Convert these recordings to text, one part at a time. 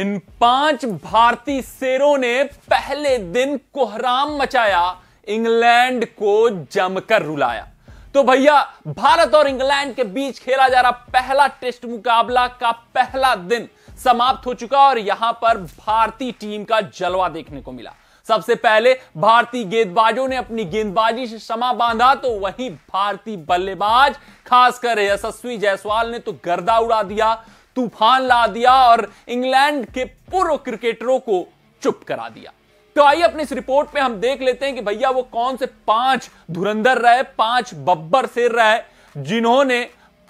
इन पांच भारतीय शेरों ने पहले दिन कोहराम मचाया इंग्लैंड को जमकर रुलाया तो भैया भारत और इंग्लैंड के बीच खेला जा रहा पहला टेस्ट मुकाबला का पहला दिन समाप्त हो चुका और यहां पर भारतीय टीम का जलवा देखने को मिला सबसे पहले भारतीय गेंदबाजों ने अपनी गेंदबाजी से समा बांधा तो वहीं भारतीय बल्लेबाज खासकर यशस्वी जायसवाल ने तो गर्दा उड़ा दिया तूफान ला दिया और इंग्लैंड के पूर्व क्रिकेटरों को चुप करा दिया तो आइए अपने इस रिपोर्ट में हम देख लेते हैं कि भैया वो कौन से पांच धुरंधर रहे पांच बब्बर सिर रहे जिन्होंने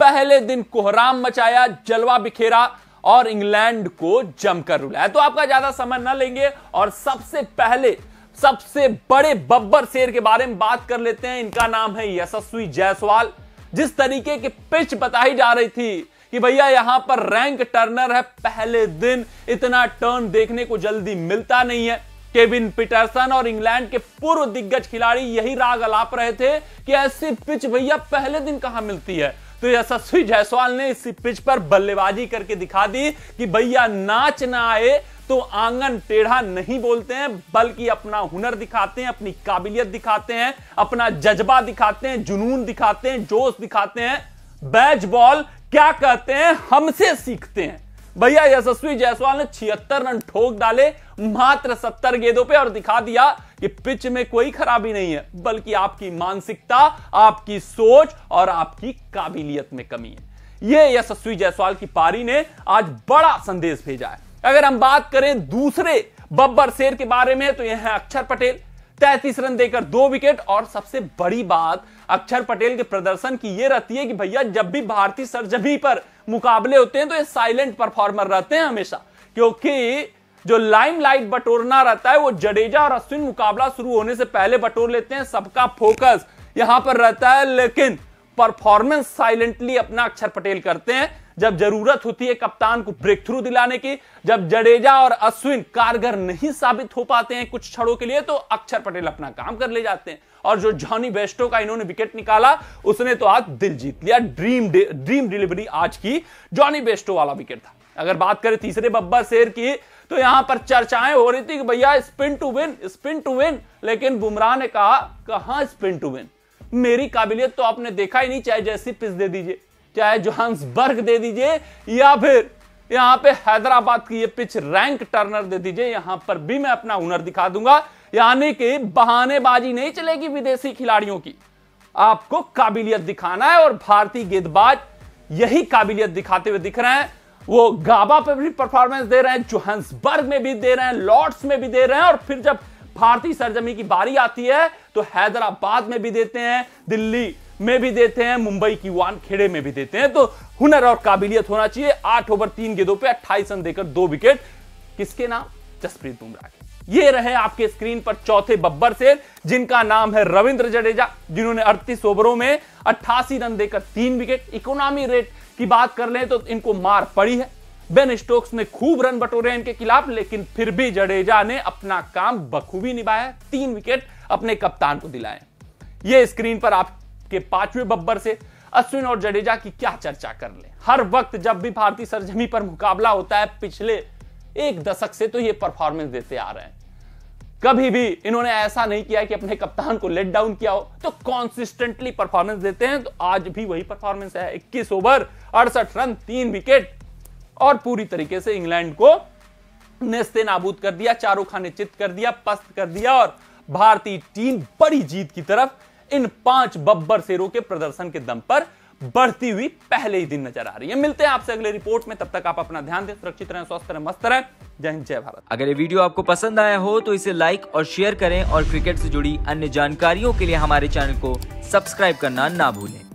पहले दिन कोहराम मचाया जलवा बिखेरा और इंग्लैंड को जमकर रुलाया तो आपका ज्यादा समय न लेंगे और सबसे पहले सबसे बड़े बब्बर शेर के बारे में बात कर लेते हैं इनका नाम है यशस्वी जायसवाल जिस तरीके की पिच बताई जा रही थी कि भैया यहां पर रैंक टर्नर है पहले दिन इतना टर्न देखने को जल्दी मिलता नहीं है केविन पीटरसन और इंग्लैंड के पूर्व दिग्गज खिलाड़ी यही राग अलाप रहे थे कि ऐसी पिच भैया पहले दिन कहां मिलती है तो यशस्वी जायसवाल ने इसी पिच पर बल्लेबाजी करके दिखा दी कि भैया नाच ना आए तो आंगन टेढ़ा नहीं बोलते हैं बल्कि अपना हुनर दिखाते हैं अपनी काबिलियत दिखाते हैं अपना जज्बा दिखाते हैं जुनून दिखाते हैं जोश दिखाते हैं बैच बॉल क्या कहते हैं हमसे सीखते हैं भैया यशस्वी जायसवाल ने छिहत्तर रन ठोक डाले मात्र सत्तर गेंदों पे और दिखा दिया कि पिच में कोई खराबी नहीं है बल्कि आपकी मानसिकता आपकी सोच और आपकी काबिलियत में कमी है यह यशस्वी जायसवाल की पारी ने आज बड़ा संदेश भेजा है अगर हम बात करें दूसरे बब्बर शेर के बारे में तो यह है अक्षर पटेल तैतीस रन देकर दो विकेट और सबसे बड़ी बात अक्षर पटेल के प्रदर्शन की यह रहती है कि भैया जब भी भारतीय सरजमी पर मुकाबले होते हैं तो ये साइलेंट परफॉर्मर रहते हैं हमेशा क्योंकि जो लाइमलाइट बटोरना रहता है वो जडेजा और अश्विन मुकाबला शुरू होने से पहले बटोर लेते हैं सबका फोकस यहां पर रहता है लेकिन परफॉर्मेंस साइलेंटली अपना अक्षर पटेल करते हैं जब जरूरत होती है कप्तान को ब्रेक थ्रू दिलाने की जब जडेजा और अश्विन कारगर नहीं साबित हो पाते हैं कुछ क्षणों के लिए तो अक्षर पटेल अपना काम कर ले जाते हैं और जो जॉनी बेस्टो का इन्होंने विकेट निकाला उसने तो आज दिल जीत लिया ड्रीम ड्रीम डिलीवरी आज की जॉनी बेस्टो वाला विकेट था अगर बात करें तीसरे बब्बर शेर की तो यहां पर चर्चाएं हो रही थी कि भैया spin to win spin to win लेकिन बुमराह ने कहा कहा स्पिन टू विन मेरी काबिलियत तो आपने देखा ही नहीं चाहे जैसी पिच दे दीजिए चाहे जोहान्सबर्ग दे दीजिए या फिर यहां पे हैदराबाद की ये पिच रैंक टर्नर दे दीजिए यहां पर भी मैं अपना हुनर दिखा दूंगा यानी कि बहानेबाजी नहीं चलेगी विदेशी खिलाड़ियों की आपको काबिलियत दिखाना है और भारतीय गेंदबाज यही काबिलियत दिखाते हुए दिख रहे हैं वो गाबा पे भी परफॉर्मेंस दे रहे हैं जोहान्सबर्ग में भी दे रहे हैं लॉर्ड्स में भी दे रहे हैं और फिर जब भारतीय सरजमी की बारी आती है तो हैदराबाद में भी देते हैं दिल्ली में भी देते हैं मुंबई की वानखेड़े में भी देते हैं तो हुनर और काबिलियत होना चाहिए आठ ओवर तीन गेंदों पर अट्ठाईस रन देकर दो विकेट किसके नाम जसप्रीत बुमराह के ये रहे आपके स्क्रीन पर चौथे बब्बर शेर जिनका नाम है रविंद्र जडेजा जिन्होंने 38 ओवरों में अट्ठासी रन देकर तीन विकेट इकोनॉमी रेट की बात कर लें तो इनको मार पड़ी है बेन स्टोक्स ने खूब रन बटोरे इनके खिलाफ लेकिन फिर भी जडेजा ने अपना काम बखूबी निभाया तीन विकेट अपने कप्तान को दिलाए ये स्क्रीन पर आप के पांचवें बब्बर से अश्विन और जडेजा की क्या चर्चा कर ले हर वक्त जब भी भारतीय सरजमी पर मुकाबला होता है पिछले एक दशक से तो ये परफॉर्मेंस देते आ रहे हैं कभी भी इन्होंने ऐसा नहीं किया कि अपने कप्तान को लेट डाउन किया हो तो कॉन्सिस्टेंटली परफॉर्मेंस देते हैं तो आज भी वही परफॉर्मेंस है इक्कीस ओवर अड़सठ रन तीन विकेट और पूरी तरीके से इंग्लैंड को नेस्ते नाबूद कर दिया चारों खाने चित कर दिया पस्त कर दिया और भारतीय टीम बड़ी जीत की तरफ इन पांच बब्बर शेरों के प्रदर्शन के दम पर बढ़ती हुई पहले ही दिन नजर आ रही है मिलते हैं आपसे अगले रिपोर्ट में तब तक आप अपना ध्यान दें सुरक्षित रहें स्वस्थ रहें मस्त रहें जय हिंद जय भारत अगर ये वीडियो आपको पसंद आया हो तो इसे लाइक और शेयर करें और क्रिकेट से जुड़ी अन्य जानकारियों के लिए हमारे चैनल को सब्सक्राइब करना ना भूलें